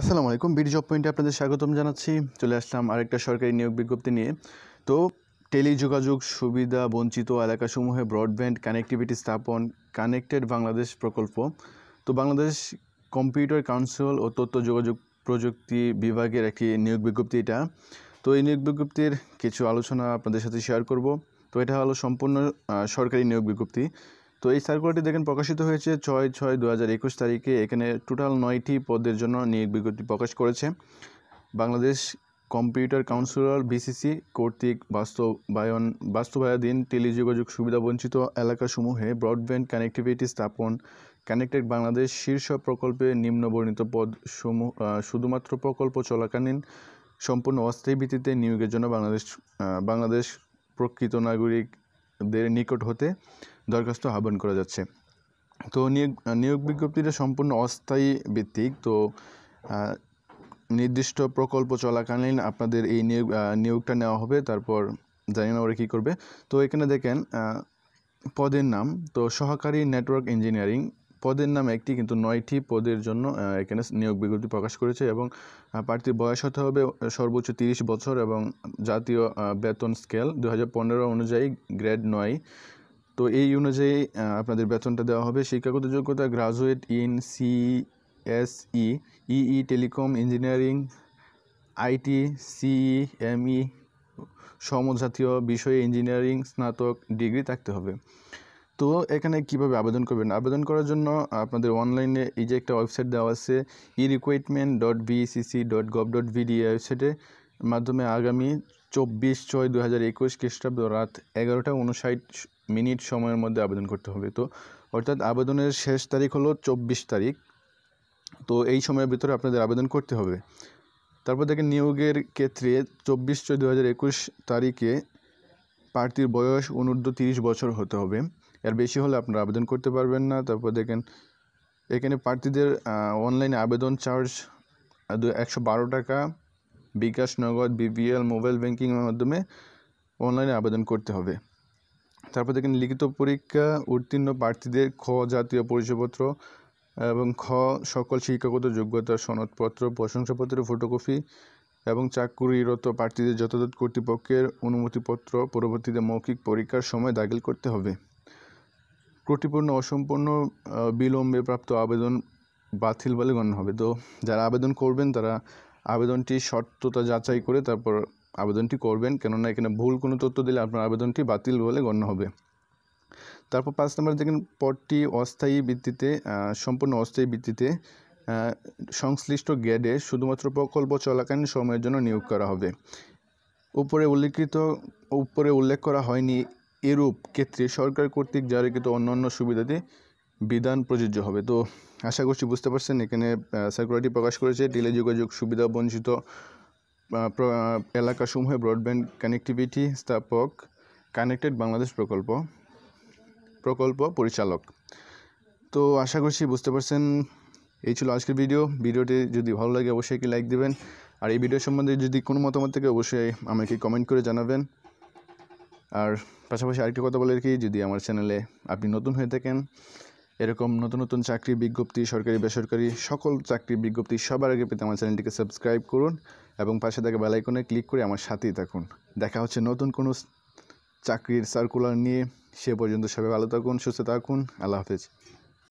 আসসালামু আলাইকুম BD job পয়েন্টে আপনাদের স্বাগতম জানাচ্ছি চলে আসলাম আরেকটা সরকারি নিয়োগ বিজ্ঞপ্তি নিয়ে তো টেলিযোগাযোগ সুবিধা বঞ্চিত এলাকাসমূহে ব্রডব্যান্ড কানেক্টিভিটি স্থাপন কানেক্টেড বাংলাদেশ প্রকল্প তো বাংলাদেশ কম্পিউটার কাউন্সিল ও তথ্য যোগাযোগ প্রযুক্তি বিভাগের একটি নিয়োগ বিজ্ঞপ্তি এটা তো এই নিয়োগ বিজ্ঞপ্তির কিছু আলোচনা আপনাদের সাথে শেয়ার করব তো এটা হলো সম্পূর্ণ সরকারি নিয়োগ বিজ্ঞপ্তি তো এই সার্কুলারটি দেখেন প্রকাশিত হয়েছে ছয় ছয় দু তারিখে এখানে টোটাল নয়টি পদের জন্য নিয়োগ বিজ্ঞপ্তি প্রকাশ করেছে বাংলাদেশ কম্পিউটার কাউন্সিলর বিসিসি কর্তৃক বাস্তবায়ন বাস্তবায়াধীন টেলিযোগাযোগ সুবিধাবঞ্চিত এলাকাসমূহে ব্রডব্যান্ড কানেক্টিভিটি স্থাপন কানেক্টেড বাংলাদেশ শীর্ষ প্রকল্পে নিম্নবর্ণিত পদ সমূহ শুধুমাত্র প্রকল্প চলাকালীন সম্পূর্ণ অস্থায়ী ভিত্তিতে নিয়োগের জন্য বাংলাদেশ বাংলাদেশ প্রকৃত নাগরিকদের নিকট হতে দরখাস্ত আহ্বান করা যাচ্ছে তো নিয়োগ নিয়োগ বিজ্ঞপ্তিটা সম্পূর্ণ অস্থায়ী ভিত্তিক তো নির্দিষ্ট প্রকল্প চলাকালীন আপনাদের এই নিয়োগ নিয়োগটা নেওয়া হবে তারপর জানি না ওরা কী করবে তো এখানে দেখেন পদের নাম তো সহকারী নেটওয়ার্ক ইঞ্জিনিয়ারিং পদের নাম একটি কিন্তু নয়টি পদের জন্য এখানে নিয়োগ বিজ্ঞপ্তি প্রকাশ করেছে এবং প্রার্থীর বয়স হতে হবে সর্বোচ্চ তিরিশ বছর এবং জাতীয় বেতন স্কেল দু অনুযায়ী গ্রেড নয় তো এই অনুযায়ী আপনাদের বেতনটা দেওয়া হবে শিক্ষাগত যোগ্যতা graduate in C S E EE telecom engineering IT CE ME সমজাতীয় বিষয়ে ইঞ্জিনিয়ারিং স্নাতক ডিগ্রি থাকতে হবে তো এখানে কিভাবে আবেদন করবেন আবেদন করার জন্য আপনাদের অনলাইনে এই যে একটা ওয়েবসাইট দেওয়া আছে e recruitment dot BCC dot gov dot BD ওয়েবসাইটে মাধ্যমে আগামী চব্বিশ ছয় দু হাজার একুশ খ্রিস্টাব্দ রাত এগারোটা উনষাট মিনিট সময়ের মধ্যে আবেদন করতে হবে তো অর্থাৎ আবেদনের শেষ তারিখ হলো চব্বিশ তারিখ তো এই সময়ের ভিতরে আপনাদের আবেদন করতে হবে তারপর দেখেন নিয়োগের ক্ষেত্রে চব্বিশ ছয় দু তারিখে প্রার্থীর বয়স অনূর্ধ্ব তিরিশ বছর হতে হবে এর বেশি হলে আপনারা আবেদন করতে পারবেন না তারপর দেখেন এখানে প্রার্থীদের অনলাইনে আবেদন চার্জ একশো টাকা বিকাশ নগদ বিবিএল মোবাইল ব্যাংকিংয়ের মাধ্যমে অনলাইনে আবেদন করতে হবে তারপর দেখেন লিখিত পরীক্ষা উত্তীর্ণ প্রার্থীদের খ জাতীয় পরিচয়পত্র এবং খ সকল শিক্ষাগত যোগ্যতা সনদপত্র প্রশংসাপত্রের ফটোকপি এবং চাকুরিরত প্রার্থীদের যথাযথ কর্তৃপক্ষের অনুমতিপত্র পরবর্তীতে মৌখিক পরীক্ষার সময় দাখিল করতে হবে ত্রুটিপূর্ণ অসম্পূর্ণ বিলম্বে প্রাপ্ত আবেদন বাতিল বলে গণ্য হবে তো যারা আবেদন করবেন তারা আবেদনটি শর্ততা যাচাই করে তারপর আবেদনটি করবেন কেননা এখানে ভুল কোনো তথ্য দিলে আপনার আবেদনটি বাতিল বলে গণ্য হবে তারপর পাঁচ নম্বর দেখেন পরটি অস্থায়ী ভিত্তিতে সম্পূর্ণ অস্থায়ী ভিত্তিতে সংশ্লিষ্ট গ্যাডে শুধুমাত্র প্রকল্প চলাকালীন সময়ের জন্য নিয়োগ করা হবে উপরে উল্লেখিত উপরে উল্লেখ করা হয়নি এরূপ ক্ষেত্রে সরকার কর্তৃক জারিকৃত অন্য সুবিধাতে বিধান প্রযোজ্য হবে তো আশা করছি বুঝতে পারছেন এখানে সার্কুলারটি প্রকাশ করেছে টেলি যোগাযোগ সুবিধা বঞ্চিত এলাকাসমূহে ব্রডব্যান্ড কানেক্টিভিটি স্থাপক কানেক্টেড বাংলাদেশ প্রকল্প প্রকল্প পরিচালক তো আশা করছি বুঝতে পারছেন এই ছিল আজকের ভিডিও ভিডিওটি যদি ভালো লাগে অবশ্যই একটি লাইক দেবেন আর এই ভিডিও সম্বন্ধে যদি কোনো মতামত থেকে অবশ্যই আমাকে কমেন্ট করে জানাবেন আর পাশাপাশি আরেকটি কথা বলে কি যদি আমার চ্যানেলে আপনি নতুন হয়ে থাকেন এরকম নতুন নতুন চাকরি বিজ্ঞপ্তি সরকারি বেসরকারি সকল চাকরি বিজ্ঞপ্তি সবার আগে পেতে আমার চ্যানেলটিকে সাবস্ক্রাইব করুন এবং পাশে থাকা বেলাইকনে ক্লিক করে আমার সাথেই থাকুন দেখা হচ্ছে নতুন কোনো চাকরির সার্কুলার নিয়ে সে পর্যন্ত সবাই ভালো থাকুন সুস্থ থাকুন আল্লাহ হাফেজ